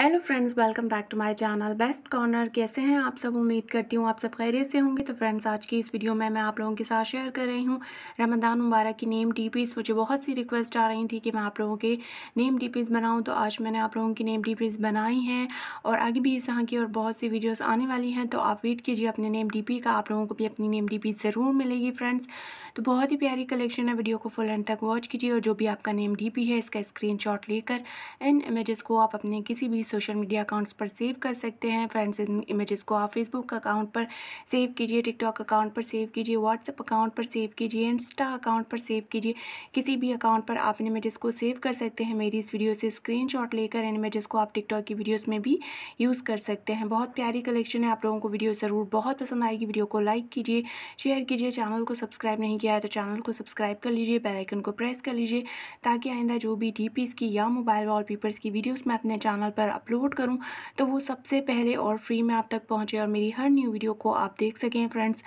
hello friends welcome back to my channel best corner कैसे हैं आप सब उम्मीद करती हूँ आप सब खैरियत से होंगे तो फ्रेंड्स आज की इस वीडियो में मैं आप लोगों के साथ शेयर कर रही हूँ रमदान मुबारक की नेम डीपीज़ मुझे बहुत सी रिक्वेस्ट आ रही थी कि मैं आप लोगों के नेम डीपीज़ बनाऊँ तो आज मैंने आप लोगों की नेम डीपीज़ बनाई हैं और आगे भी इस की और बहुत सी वीडियोज़ आने वाली हैं तो आप वेट कीजिए अपने नेम डी का आप लोगों को भी अपनी नेम डी ज़रूर मिलेगी फ्रेंड्स तो बहुत ही प्यारी कलेक्शन है वीडियो को फुल एंड तक वॉच कीजिए और जो भी आपका नेम डी है इसका स्क्रीन लेकर इन इमेज़ को आप अपने किसी भी भी सोशल मीडिया अकाउंट्स पर सेव कर सकते हैं फ्रेंड्स इन इमेजेस को आप फेसबुक अकाउंट पर सेव कीजिए टिकटॉक अकाउंट पर सेव कीजिए व्हाट्सअप अकाउंट पर सेव कीजिए इंस्टा अकाउंट पर सेव कीजिए किसी भी अकाउंट पर आप इन को सेव कर सकते हैं मेरी इस वीडियो से स्क्रीन लेकर इन इमेजेस को आप टिकटॉक की वीडियोज़ में भी यूज़ कर सकते हैं बहुत प्यारी कलेक्शन है आप लोगों को वीडियो ज़रूर बहुत पसंद आएगी वीडियो को लाइक कीजिए शेयर कीजिए चैनल को सब्सक्राइब नहीं किया है तो चैनल को सब्सक्राइब कर लीजिए बेलाइकन को प्रेस कर लीजिए ताकि आइंदा जो भी डी की या मोबाइल वॉलपेपर्स की वीडियोज़ मैं अपने चैनल पर अपलोड करूँ तो वो सबसे पहले और फ्री में आप तक पहुँचे और मेरी हर न्यू वीडियो को आप देख सकें फ्रेंड्स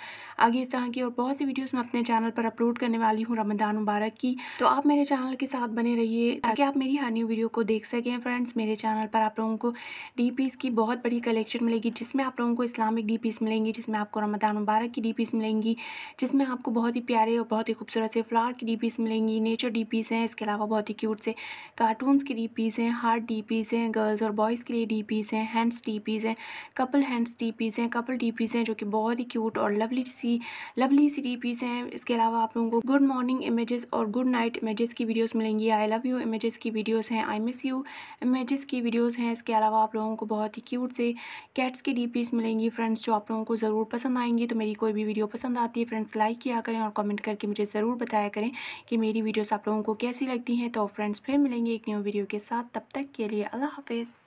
आगे इस तरह की और बहुत सी वीडियोज़ मैं अपने चैनल पर अपलोड करने वाली हूँ रमदान मुबारक की तो आप मेरे चैनल के साथ बने रहिए ताकि आप मेरी हर न्यू वीडियो को देख सकें फ्रेंड्स मेरे चैनल पर आप लोगों को डी की बहुत बड़ी कलेक्शन मिलेगी जिसमें आप लोगों को इस्लामिक डी मिलेंगी जिसमें आपको रमदान मुबारक की डी मिलेंगी जिसमें आपको बहुत ही प्यारे और बहुत ही खूबसूरत से फ्लावर की डी मिलेंगी नेचर डी हैं इसके अलावा बहुत ही क्यूट से कार्टून्स की डी हैं हार्ट डी हैं गर्ल्स और बॉयज़ के लिए डी पीज़ हैं हैंड्स डी पीज़ हैं कपल हैंड्स डी पीज़ हैं कपल डी पीज़ हैं जो कि बहुत ही क्यूट और लवली सी लवली सी डी पीज़ हैं इसके अलावा आप लोगों को गुड मॉर्निंग इमेजेस और गुड नाइट इमेजेस की वीडियोस मिलेंगी आई लव यू इमेजेस की वीडियोस हैं आई मिस यू इमेजेस की वीडियोस हैं इसके अलावा आप लोगों को बहुत ही क्यूट से कैट्स की डी पीज मिलेंगी फ्रेंड्स जो आप लोगों को ज़रूर पसंद आएंगी तो मेरी कोई भी वीडियो पसंद आती है फ्रेंड्स लाइक किया करें और कमेंट करके मुझे ज़रूर बताया करें कि मेरी वीडियोस आप लोगों को कैसी लगती हैं तो फ्रेंड्स फिर मिलेंगे एक न्यू वीडियो के साथ तब तक के लिए अल्लाह हाफिज़